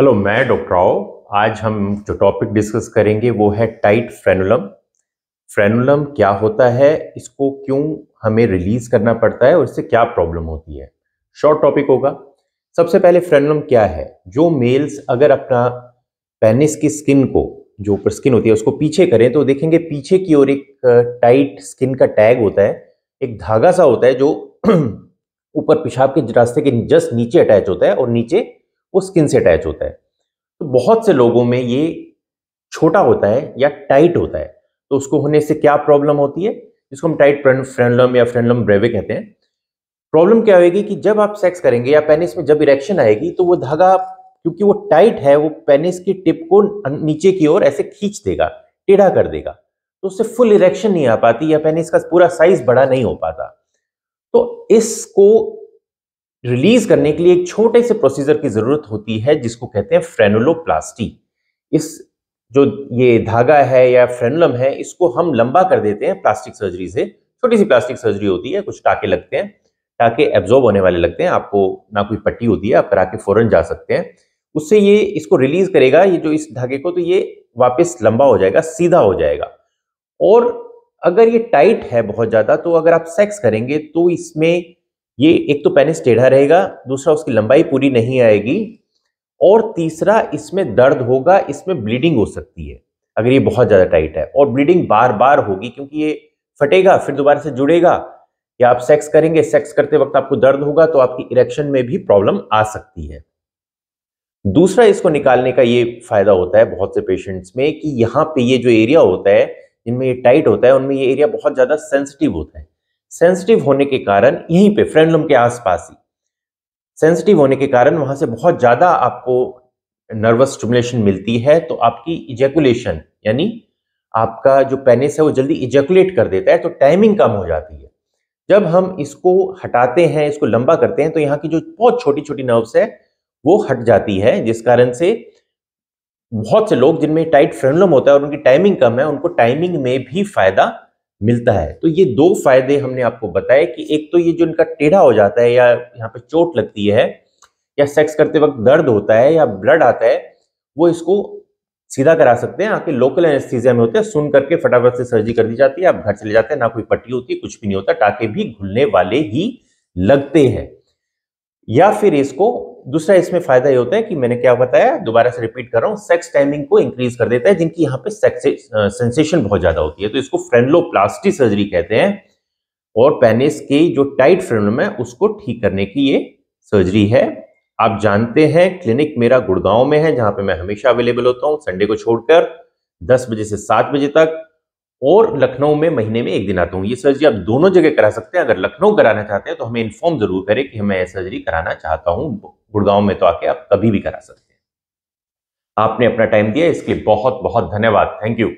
hello मैं doctor Rao आज हम जो टॉपिक डिस्कस करेंगे वो है टाइट फ्रेनुलम फ्रेनुलम क्या होता है इसको क्यों हमें रिलीज करना पड़ता है और इससे क्या प्रॉब्लम होती है शॉर्ट टॉपिक होगा सबसे पहले फ्रेनुलम क्या है जो मेल्स अगर अपना पेनिस की स्किन को जो ऊपर स्किन होती है उसको पीछे करें तो देखेंगे पीछे की ओर एक टाइट स्किन का टैग होता है एक धागा सा होता है जो ऊपर पेशाब के रास्ते के जस्ट नीचे अटैच होता है और नीचे वो स्किन से अटैच होता है तो बहुत से लोगों में ये छोटा होता है या टाइट होता है तो उसको होने से क्या प्रॉब्लम होती है जिसको हम टाइट फ्रेंडलम या फ्रेंडलम ब्रेवे कहते हैं प्रॉब्लम क्या होगी कि जब आप सेक्स करेंगे या पेनिस में जब इरेक्शन आएगी तो वो धागा क्योंकि वो टाइट है वो पेनिस की टिप को नीचे की ओर ऐसे खींच देगा टेढ़ा कर देगा तो उससे फुल इरेक्शन नहीं आ पाती या पेनिस का पूरा साइज बड़ा नहीं हो पाता तो इसको रिलीज करने के लिए एक छोटे से प्रोसीजर की जरूरत होती है जिसको कहते हैं फ्रेनुलोप्लास्टी इस जो ये धागा है या फ्रेनुलम है इसको हम लंबा कर देते हैं प्लास्टिक सर्जरी से छोटी सी प्लास्टिक सर्जरी होती है कुछ टाके लगते हैं टाके एब्जॉर्ब होने वाले लगते हैं आपको ना कोई पट्टी होती है आप करा के फौरन जा सकते हैं उससे ये इसको रिलीज करेगा ये जो इस धागे को तो ये वापस लंबा हो जाएगा सीधा हो जाएगा और अगर ये टाइट है बहुत ज़्यादा तो अगर आप सेक्स करेंगे तो इसमें ये एक तो पेनिस टेढ़ा रहेगा दूसरा उसकी लंबाई पूरी नहीं आएगी और तीसरा इसमें दर्द होगा इसमें ब्लीडिंग हो सकती है अगर ये बहुत ज़्यादा टाइट है और ब्लीडिंग बार बार होगी क्योंकि ये फटेगा फिर दोबारा से जुड़ेगा या आप सेक्स करेंगे सेक्स करते वक्त आपको दर्द होगा तो आपकी इरेक्शन में भी प्रॉब्लम आ सकती है दूसरा इसको निकालने का ये फायदा होता है बहुत से पेशेंट्स में कि यहाँ पे ये जो एरिया होता है जिनमें ये टाइट होता है उनमें ये एरिया बहुत ज़्यादा सेंसिटिव होता है सेंसिटिव होने के कारण यहीं पे फ्रेंडलम के आसपास ही सेंसिटिव होने के कारण वहां से बहुत ज़्यादा आपको नर्वस स्टिमुलेशन मिलती है तो आपकी इजेकुलेशन यानी आपका जो पेनिस है वो जल्दी इजेकुलेट कर देता है तो टाइमिंग कम हो जाती है जब हम इसको हटाते हैं इसको लंबा करते हैं तो यहाँ की जो बहुत छोटी छोटी नर्व्स है वो हट जाती है जिस कारण से बहुत से लोग जिनमें टाइट फ्रेंडलम होता है और उनकी टाइमिंग कम है उनको टाइमिंग में भी फायदा मिलता है तो ये दो फायदे हमने आपको बताए कि एक तो ये जो इनका टेढ़ा हो जाता है या यहाँ पे चोट लगती है या सेक्स करते वक्त दर्द होता है या ब्लड आता है वो इसको सीधा करा सकते हैं आके लोकल एनेस्थीजिया में होते हैं सुन करके फटाफट से सर्जरी कर दी जाती है आप घर चले जाते हैं ना कोई पट्टी होती है कुछ भी नहीं होता टाके भी घुलने वाले ही लगते हैं या फिर इसको दूसरा इसमें फायदा ये होता है कि मैंने क्या बताया दोबारा से रिपीट कर रहा हूँ सेक्स टाइमिंग को इंक्रीज कर देता है जिनकी यहाँ पे सेक्स सेंसेशन बहुत ज्यादा होती है तो इसको फ्रेंडलोप्लास्टी सर्जरी कहते हैं और पेनिस के जो टाइट फ्रेंडम है उसको ठीक करने की ये सर्जरी है आप जानते हैं क्लिनिक मेरा गुड़गांव में है जहां पे मैं हमेशा अवेलेबल होता हूँ संडे को छोड़कर दस बजे से सात बजे तक और लखनऊ में महीने में एक दिन आता हूँ ये सर्जरी आप दोनों जगह करा सकते हैं अगर लखनऊ कराना चाहते हैं तो हमें इन्फॉर्म जरूर करें कि मैं ये सर्जरी कराना चाहता हूँ गुड़गांव में तो आके आप कभी भी करा सकते हैं आपने अपना टाइम दिया इसके लिए बहुत बहुत धन्यवाद थैंक यू